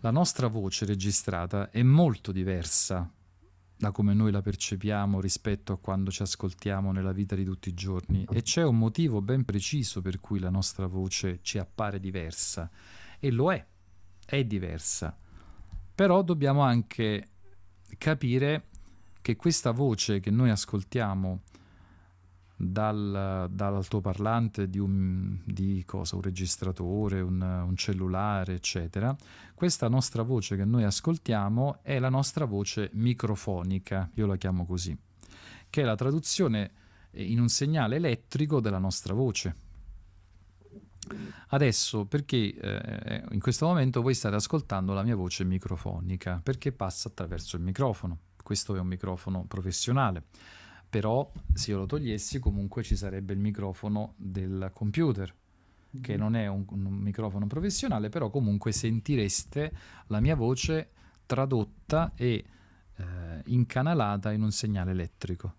la nostra voce registrata è molto diversa da come noi la percepiamo rispetto a quando ci ascoltiamo nella vita di tutti i giorni e c'è un motivo ben preciso per cui la nostra voce ci appare diversa e lo è, è diversa. Però dobbiamo anche capire che questa voce che noi ascoltiamo dal, dall'altoparlante di un, di cosa, un registratore, un, un, cellulare, eccetera. Questa nostra voce che noi ascoltiamo è la nostra voce microfonica, io la chiamo così, che è la traduzione in un segnale elettrico della nostra voce. Adesso, perché eh, in questo momento voi state ascoltando la mia voce microfonica? Perché passa attraverso il microfono. Questo è un microfono professionale però se io lo togliessi comunque ci sarebbe il microfono del computer che mm. non è un, un, microfono professionale però comunque sentireste la mia voce tradotta e eh, incanalata in un segnale elettrico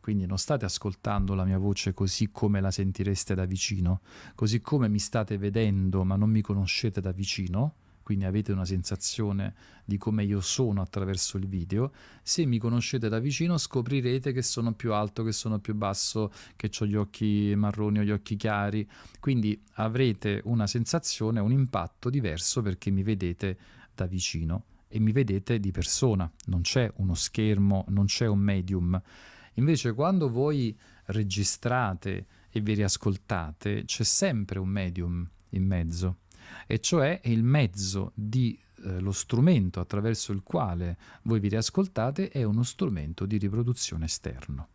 quindi non state ascoltando la mia voce così come la sentireste da vicino così come mi state vedendo ma non mi conoscete da vicino quindi avete una sensazione di come io sono attraverso il video. Se mi conoscete da vicino scoprirete che sono più alto, che sono più basso, che ho gli occhi marroni o gli occhi chiari, quindi avrete una sensazione, un impatto diverso perché mi vedete da vicino e mi vedete di persona, non c'è uno schermo, non c'è un medium. Invece quando voi registrate e vi riascoltate, c'è sempre un medium in mezzo e cioè il mezzo di eh, lo strumento attraverso il quale voi vi riascoltate è uno strumento di riproduzione esterno.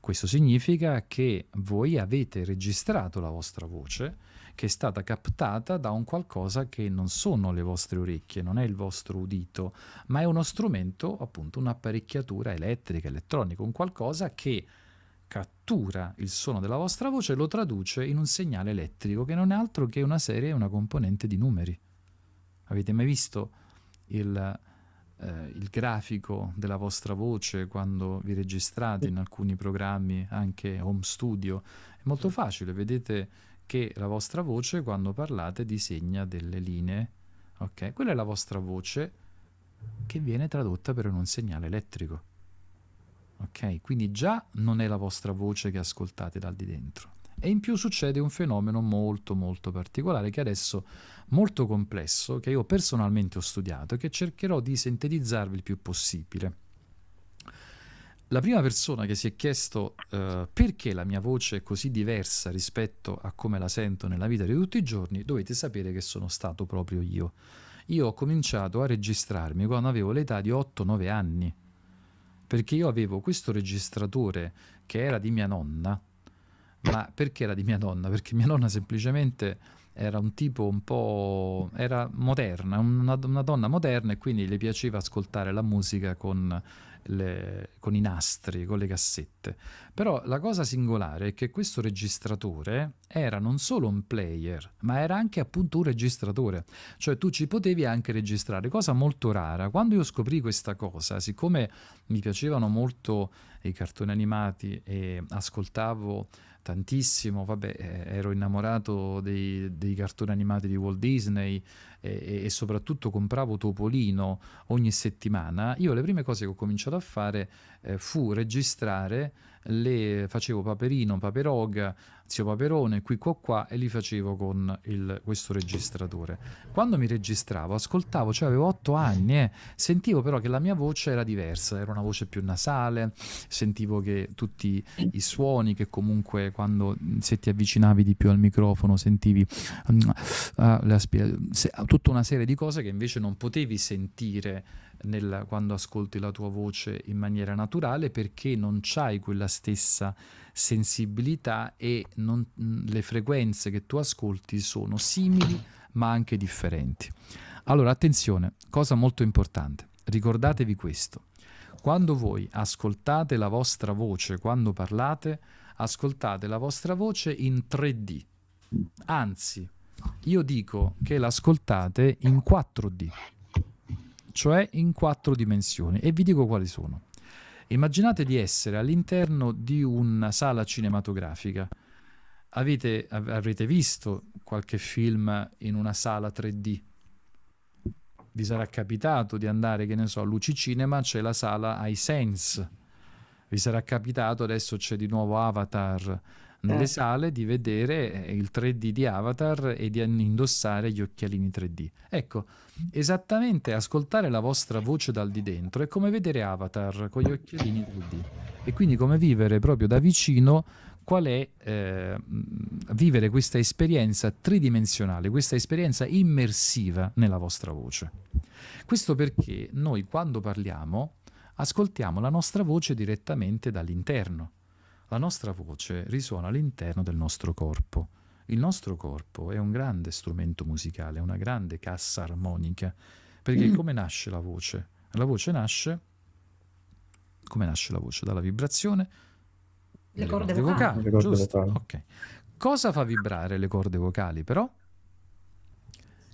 Questo significa che voi avete registrato la vostra voce che è stata captata da un qualcosa che non sono le vostre orecchie, non è il vostro udito, ma è uno strumento, appunto un'apparecchiatura elettrica, elettronica, un qualcosa che cattura il suono della vostra voce e lo traduce in un segnale elettrico che non è altro che una serie e una componente di numeri. Avete mai visto il, eh, il grafico della vostra voce quando vi registrate in alcuni programmi, anche home studio? È molto facile, vedete che la vostra voce quando parlate disegna delle linee. Ok, quella è la vostra voce che viene tradotta però in un segnale elettrico ok? Quindi già non è la vostra voce che ascoltate dal di dentro. E in più succede un fenomeno molto molto particolare che adesso molto complesso, che io personalmente ho studiato e che cercherò di sintetizzarvi il più possibile. La prima persona che si è chiesto eh, perché la mia voce è così diversa rispetto a come la sento nella vita di tutti i giorni, dovete sapere che sono stato proprio io. Io ho cominciato a registrarmi quando avevo l'età di 8-9 anni, perché io avevo questo registratore che era di mia nonna, ma perché era di mia nonna? Perché mia nonna semplicemente era un tipo un po'... era moderna, una, una donna moderna e quindi le piaceva ascoltare la musica con, le, con i nastri, con le cassette. Però la cosa singolare è che questo registratore era non solo un player, ma era anche appunto un registratore, cioè tu ci potevi anche registrare, cosa molto rara. Quando io scoprì questa cosa, siccome mi piacevano molto i cartoni animati e ascoltavo tantissimo, vabbè, eh, ero innamorato dei, dei cartoni animati di Walt Disney e, e soprattutto compravo Topolino ogni settimana, io le prime cose che ho cominciato a fare eh, fu registrare le facevo Paperino, Paperog, Zio Paperone, qui qua qua e li facevo con il, questo registratore. Quando mi registravo, ascoltavo, cioè avevo otto anni, eh, sentivo però che la mia voce era diversa, era una voce più nasale, sentivo che tutti i suoni che comunque quando se ti avvicinavi di più al microfono sentivi uh, se, tutta una serie di cose che invece non potevi sentire nel, quando ascolti la tua voce in maniera naturale perché non c'hai quella stessa sensibilità e non, le frequenze che tu ascolti sono simili ma anche differenti. Allora, attenzione, cosa molto importante, ricordatevi questo. Quando voi ascoltate la vostra voce, quando parlate, ascoltate la vostra voce in 3D. Anzi, io dico che l'ascoltate in 4D, cioè in quattro dimensioni. E vi dico quali sono. Immaginate di essere all'interno di una sala cinematografica. Avete, av- avrete visto qualche film in una sala 3D? Vi sarà capitato di andare, che ne so, all'UCI Cinema c'è la sala iSense. Vi sarà capitato, adesso c'è di nuovo Avatar nelle eh. sale di vedere eh, il 3D di Avatar e di indossare gli occhialini 3D. Ecco, esattamente ascoltare la vostra voce dal di dentro è come vedere Avatar con gli occhialini 3D e quindi come vivere proprio da vicino qual è eh, vivere questa esperienza tridimensionale, questa esperienza immersiva nella vostra voce. Questo perché noi quando parliamo ascoltiamo la nostra voce direttamente dall'interno la nostra voce risuona all'interno del nostro corpo. Il nostro corpo è un grande strumento musicale, una grande cassa armonica, perché mm. come nasce la voce? La voce nasce, come nasce la voce? Dalla vibrazione le corde, corde vocali. vocali. Le corde vocali. Okay. Cosa fa vibrare le corde vocali però?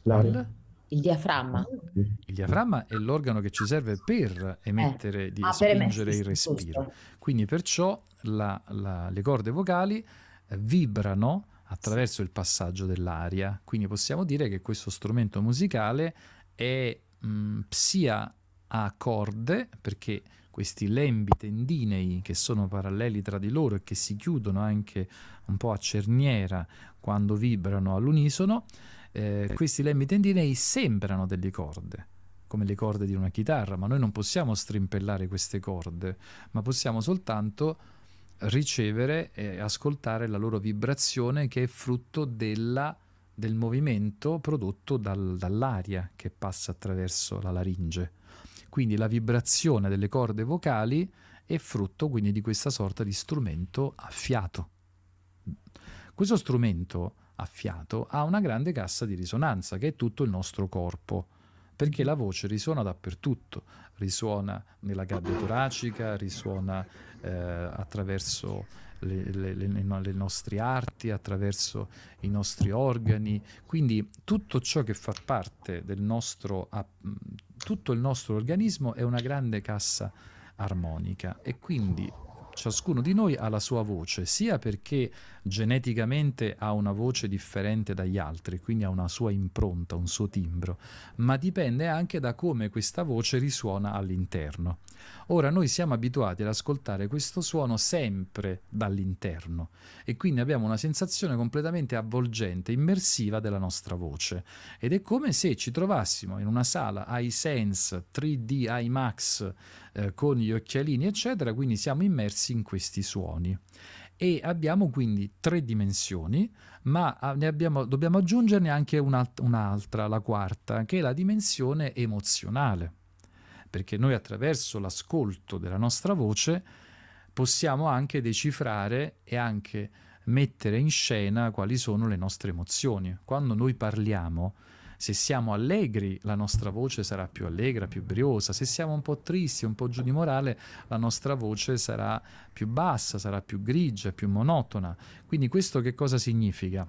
L'aria. Il diaframma. Ah, il diaframma è l'organo che ci serve per eh, emettere, eh, di ah, spingere il respiro. Quindi perciò la, la, le corde vocali eh, vibrano attraverso il passaggio dell'aria. Quindi possiamo dire che questo strumento musicale è mh, mm, psia a corde, perché questi lembi tendinei che sono paralleli tra di loro e che si chiudono anche un po' a cerniera quando vibrano all'unisono, eh, questi lemmi tendinei sembrano delle corde, come le corde di una chitarra, ma noi non possiamo strimpellare queste corde, ma possiamo soltanto ricevere e ascoltare la loro vibrazione che è frutto della, del movimento prodotto dal, dall'aria che passa attraverso la laringe. Quindi la vibrazione delle corde vocali è frutto quindi di questa sorta di strumento a fiato. Questo strumento a fiato ha una grande cassa di risonanza che è tutto il nostro corpo, perché la voce risuona dappertutto, risuona nella gabbia toracica, risuona eh, attraverso le, le, le, le, nostre arti, attraverso i nostri organi, quindi tutto ciò che fa parte del nostro, tutto il nostro organismo è una grande cassa armonica e quindi ciascuno di noi ha la sua voce, sia perché geneticamente ha una voce differente dagli altri, quindi ha una sua impronta, un suo timbro, ma dipende anche da come questa voce risuona all'interno. Ora noi siamo abituati ad ascoltare questo suono sempre dall'interno e quindi abbiamo una sensazione completamente avvolgente, immersiva della nostra voce ed è come se ci trovassimo in una sala iSense 3D IMAX eh, con gli occhialini eccetera, quindi siamo immersi in questi suoni e abbiamo quindi tre dimensioni, ma ah, abbiamo, dobbiamo aggiungerne anche un'alt- un'altra, la quarta, che è la dimensione emozionale, perché noi attraverso l'ascolto della nostra voce possiamo anche decifrare e anche mettere in scena quali sono le nostre emozioni. Quando noi parliamo, se siamo allegri, la nostra voce sarà più allegra, più briosa. Se siamo un po' tristi, un po' giù di morale, la nostra voce sarà più bassa, sarà più grigia, più monotona. Quindi questo che cosa significa?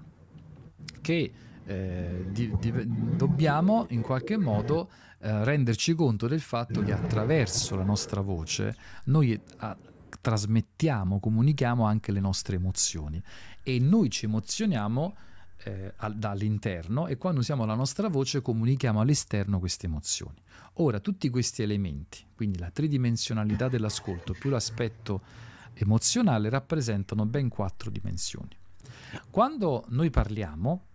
Che eh, di, di, dobbiamo in qualche modo eh, renderci conto del fatto che attraverso la nostra voce noi a, trasmettiamo, comunichiamo anche le nostre emozioni e noi ci emozioniamo eh, al, dall'interno e quando usiamo la nostra voce comunichiamo all'esterno queste emozioni. Ora, tutti questi elementi, quindi la tridimensionalità dell'ascolto più l'aspetto emozionale, rappresentano ben quattro dimensioni. Quando noi parliamo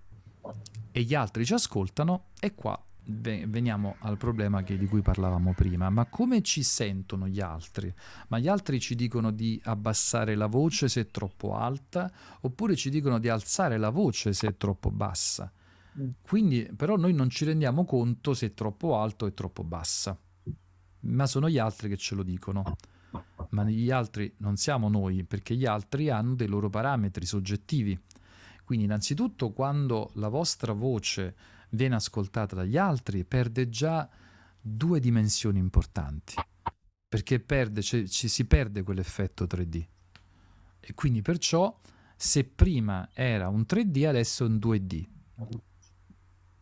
e gli altri ci ascoltano, è qua veniamo al problema che, di cui parlavamo prima, ma come ci sentono gli altri? Ma gli altri ci dicono di abbassare la voce se è troppo alta, oppure ci dicono di alzare la voce se è troppo bassa. Mm. Quindi però noi non ci rendiamo conto se è troppo alto o è troppo bassa, ma sono gli altri che ce lo dicono. Ma gli altri non siamo noi, perché gli altri hanno dei loro parametri soggettivi. Quindi innanzitutto quando la vostra voce viene ascoltata dagli altri, perde già due dimensioni importanti, perché perde, ci, ci si perde quell'effetto 3D. E quindi perciò se prima era un 3D, adesso è un 2D.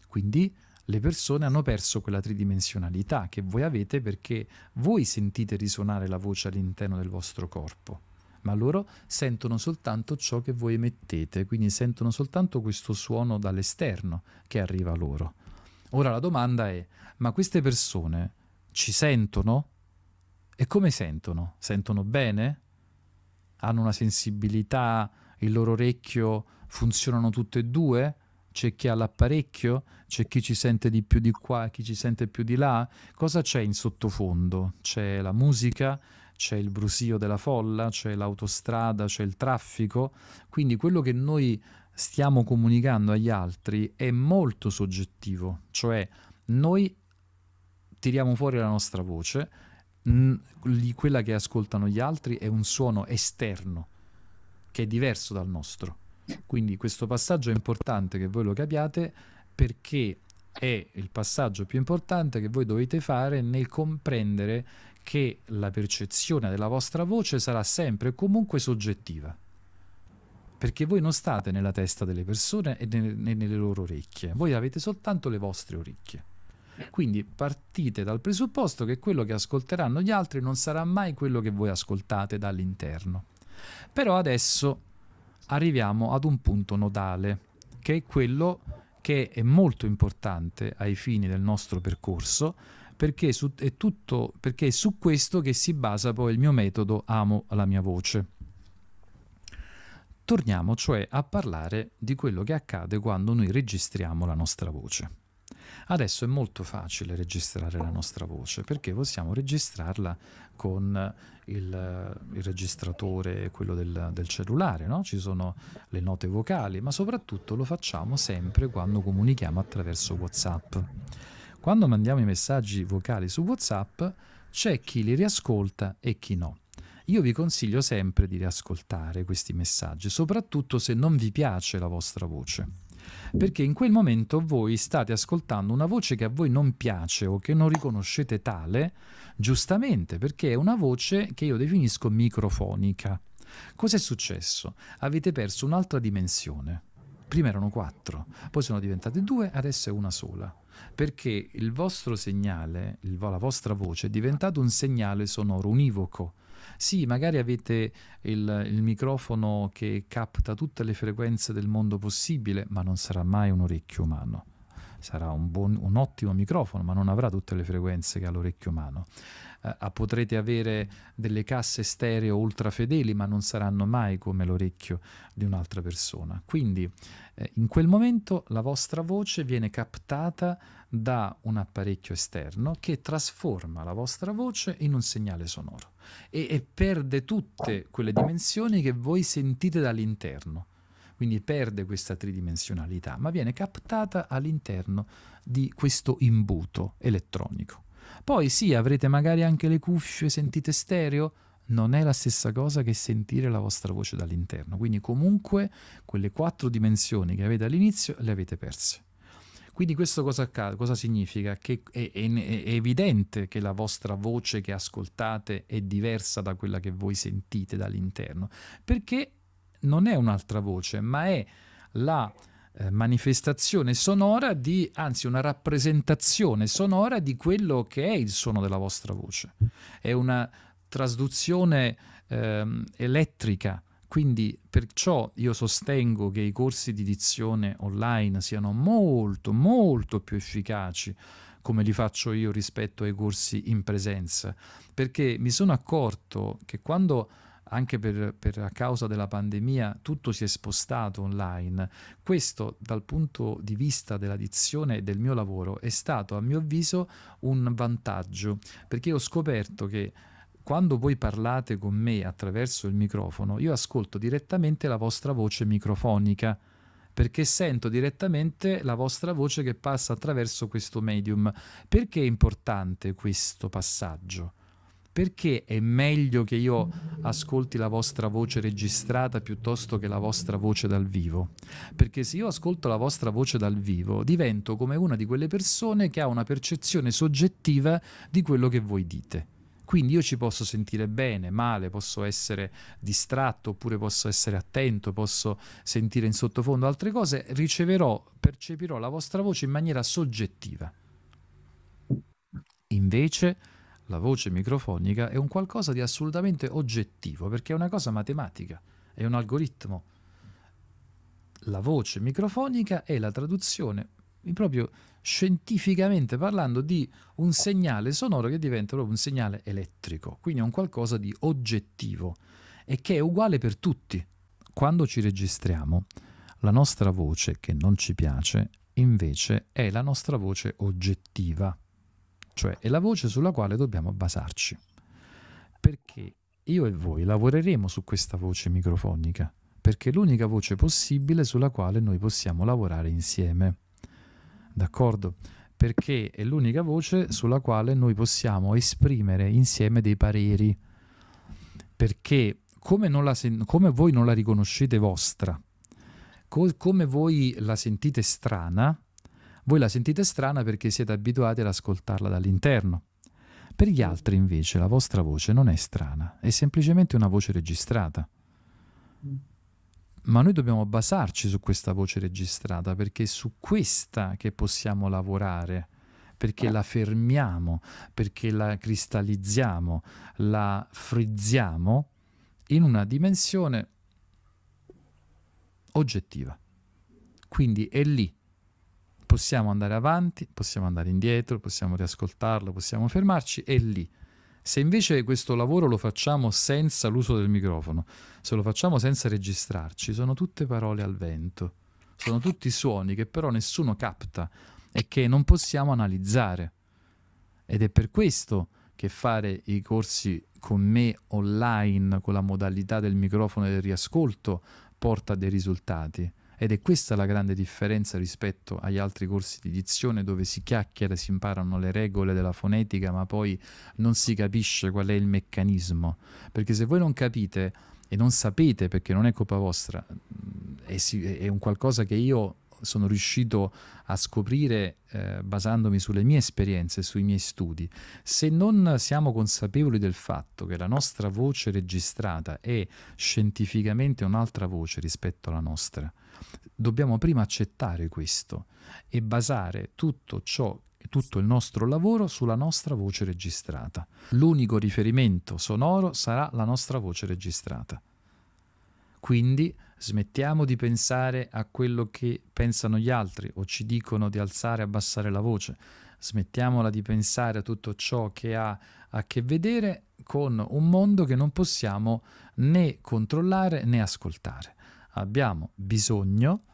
Quindi le persone hanno perso quella tridimensionalità che voi avete perché voi sentite risuonare la voce all'interno del vostro corpo ma loro sentono soltanto ciò che voi emettete, quindi sentono soltanto questo suono dall'esterno che arriva loro. Ora la domanda è, ma queste persone ci sentono? E come sentono? Sentono bene? Hanno una sensibilità, il loro orecchio funzionano tutte e due? c'è chi ha l'apparecchio, c'è chi ci sente di più di qua, chi ci sente più di là, cosa c'è in sottofondo? C'è la musica, c'è il brusio della folla, c'è l'autostrada, c'è il traffico, quindi quello che noi stiamo comunicando agli altri è molto soggettivo, cioè noi tiriamo fuori la nostra voce, quella che ascoltano gli altri è un suono esterno che è diverso dal nostro. Quindi questo passaggio è importante che voi lo capiate perché è il passaggio più importante che voi dovete fare nel comprendere che la percezione della vostra voce sarà sempre e comunque soggettiva. Perché voi non state nella testa delle persone né nelle loro orecchie, voi avete soltanto le vostre orecchie. Quindi partite dal presupposto che quello che ascolteranno gli altri non sarà mai quello che voi ascoltate dall'interno. Però adesso arriviamo ad un punto nodale, che è quello che è molto importante ai fini del nostro percorso perché, su, è tutto, perché è su questo che si basa poi il mio metodo Amo la mia voce. Torniamo cioè a parlare di quello che accade quando noi registriamo la nostra voce. Adesso è molto facile registrare la nostra voce perché possiamo registrarla con il, il registratore, quello del, del cellulare, no? ci sono le note vocali, ma soprattutto lo facciamo sempre quando comunichiamo attraverso Whatsapp. Quando mandiamo i messaggi vocali su WhatsApp c'è chi li riascolta e chi no. Io vi consiglio sempre di riascoltare questi messaggi, soprattutto se non vi piace la vostra voce, perché in quel momento voi state ascoltando una voce che a voi non piace o che non riconoscete tale, giustamente perché è una voce che io definisco microfonica. Cos'è successo? Avete perso un'altra dimensione. Prima erano quattro, poi sono diventate due, adesso è una sola perché il vostro segnale, il, la vostra voce è diventato un segnale sonoro univoco. Sì, magari avete il, il, microfono che capta tutte le frequenze del mondo possibile, ma non sarà mai un orecchio umano sarà un, buon, un ottimo microfono, ma non avrà tutte le frequenze che ha l'orecchio umano. Eh, ah, potrete avere delle casse stereo ultra fedeli, ma non saranno mai come l'orecchio di un'altra persona. Quindi eh, in quel momento la vostra voce viene captata da un apparecchio esterno che trasforma la vostra voce in un segnale sonoro e, e perde tutte quelle dimensioni che voi sentite dall'interno quindi perde questa tridimensionalità, ma viene captata all'interno di questo imbuto elettronico. Poi sì, avrete magari anche le cuffie, sentite stereo, non è la stessa cosa che sentire la vostra voce dall'interno, quindi comunque quelle quattro dimensioni che avete all'inizio le avete perse. Quindi questo cosa, accade, cosa significa? Che è, è, è, evidente che la vostra voce che ascoltate è diversa da quella che voi sentite dall'interno, perché non è un'altra voce, ma è la eh, manifestazione sonora di, anzi una rappresentazione sonora di quello che è il suono della vostra voce. È una trasduzione ehm, elettrica, quindi perciò io sostengo che i corsi di dizione online siano molto, molto più efficaci come li faccio io rispetto ai corsi in presenza, perché mi sono accorto che quando anche per, per causa della pandemia tutto si è spostato online. Questo dal punto di vista della dizione e del mio lavoro è stato a mio avviso un vantaggio perché ho scoperto che quando voi parlate con me attraverso il microfono, io ascolto direttamente la vostra voce microfonica perché sento direttamente la vostra voce che passa attraverso questo medium. Perché è importante questo passaggio? perché è meglio che io mm. ascolti la vostra voce registrata piuttosto che la vostra voce dal vivo? Perché se io ascolto la vostra voce dal vivo, divento come una di quelle persone che ha una percezione soggettiva di quello che voi dite. Quindi io ci posso sentire bene, male, posso essere distratto oppure posso essere attento, posso sentire in sottofondo altre cose, riceverò, percepirò la vostra voce in maniera soggettiva. Invece la voce microfonica è un qualcosa di assolutamente oggettivo, perché è una cosa matematica, è un algoritmo. La voce microfonica è la traduzione, proprio scientificamente parlando, di un segnale sonoro che diventa proprio un segnale elettrico, quindi è un qualcosa di oggettivo e che è uguale per tutti. Quando ci registriamo, la nostra voce che non ci piace, invece, è la nostra voce oggettiva cioè è la voce sulla quale dobbiamo basarci. Perché io e voi lavoreremo su questa voce microfonica, perché è l'unica voce possibile sulla quale noi possiamo lavorare insieme. D'accordo? Perché è l'unica voce sulla quale noi possiamo esprimere insieme dei pareri. Perché come, la, come voi non la riconoscete vostra, co- come voi la sentite strana, voi la sentite strana perché siete abituati ad ascoltarla dall'interno. Per gli altri invece la vostra voce non è strana, è semplicemente una voce registrata. Ma noi dobbiamo basarci su questa voce registrata perché è su questa che possiamo lavorare, perché la fermiamo, perché la cristallizziamo, la frizziamo in una dimensione oggettiva. Quindi è lì possiamo andare avanti, possiamo andare indietro, possiamo riascoltarlo, possiamo fermarci, è lì. Se invece questo lavoro lo facciamo senza l'uso del microfono, se lo facciamo senza registrarci, sono tutte parole al vento, sono tutti suoni che però nessuno capta e che non possiamo analizzare. Ed è per questo che fare i corsi con me online, con la modalità del microfono e del riascolto, porta dei risultati ed è questa la grande differenza rispetto agli altri corsi di dizione dove si chiacchiera, si imparano le regole della fonetica, ma poi non si capisce qual è il meccanismo. Perché se voi non capite e non sapete, perché non è colpa vostra, mm, è, è un qualcosa che io sono riuscito a scoprire eh, basandomi sulle mie esperienze, sui miei studi. Se non siamo consapevoli del fatto che la nostra voce registrata è scientificamente un'altra voce rispetto alla nostra, dobbiamo prima accettare questo e basare tutto ciò tutto il nostro lavoro sulla nostra voce registrata. L'unico riferimento sonoro sarà la nostra voce registrata. Quindi smettiamo di pensare a quello che pensano gli altri o ci dicono di alzare e abbassare la voce. Smettiamola di pensare a tutto ciò che ha a che vedere con un mondo che non possiamo né controllare né ascoltare abbiamo bisogno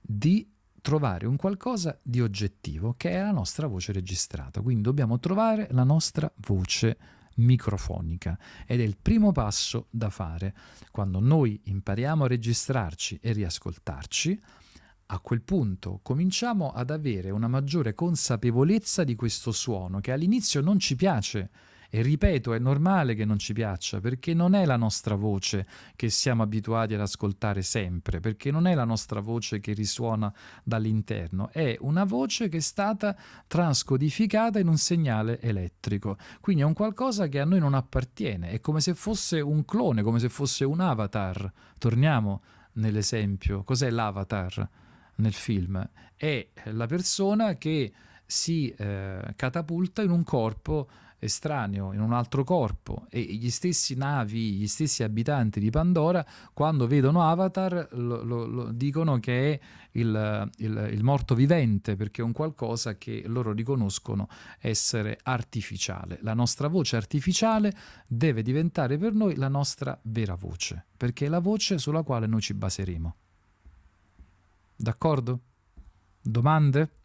di trovare un qualcosa di oggettivo che è la nostra voce registrata. Quindi dobbiamo trovare la nostra voce microfonica ed è il primo passo da fare. Quando noi impariamo a registrarci e riascoltarci, a quel punto cominciamo ad avere una maggiore consapevolezza di questo suono che all'inizio non ci piace e ripeto, è normale che non ci piaccia perché non è la nostra voce che siamo abituati ad ascoltare sempre, perché non è la nostra voce che risuona dall'interno, è una voce che è stata transcodificata in un segnale elettrico. Quindi è un qualcosa che a noi non appartiene, è come se fosse un clone, come se fosse un avatar. Torniamo nell'esempio, cos'è l'avatar nel film? È la persona che si eh, catapulta in un corpo estraneo, in un altro corpo. E gli stessi navi, gli stessi abitanti di Pandora, quando vedono Avatar, lo, lo, lo dicono che è il, il, il morto vivente, perché è un qualcosa che loro riconoscono essere artificiale. La nostra voce artificiale deve diventare per noi la nostra vera voce, perché è la voce sulla quale noi ci baseremo. D'accordo? Domande?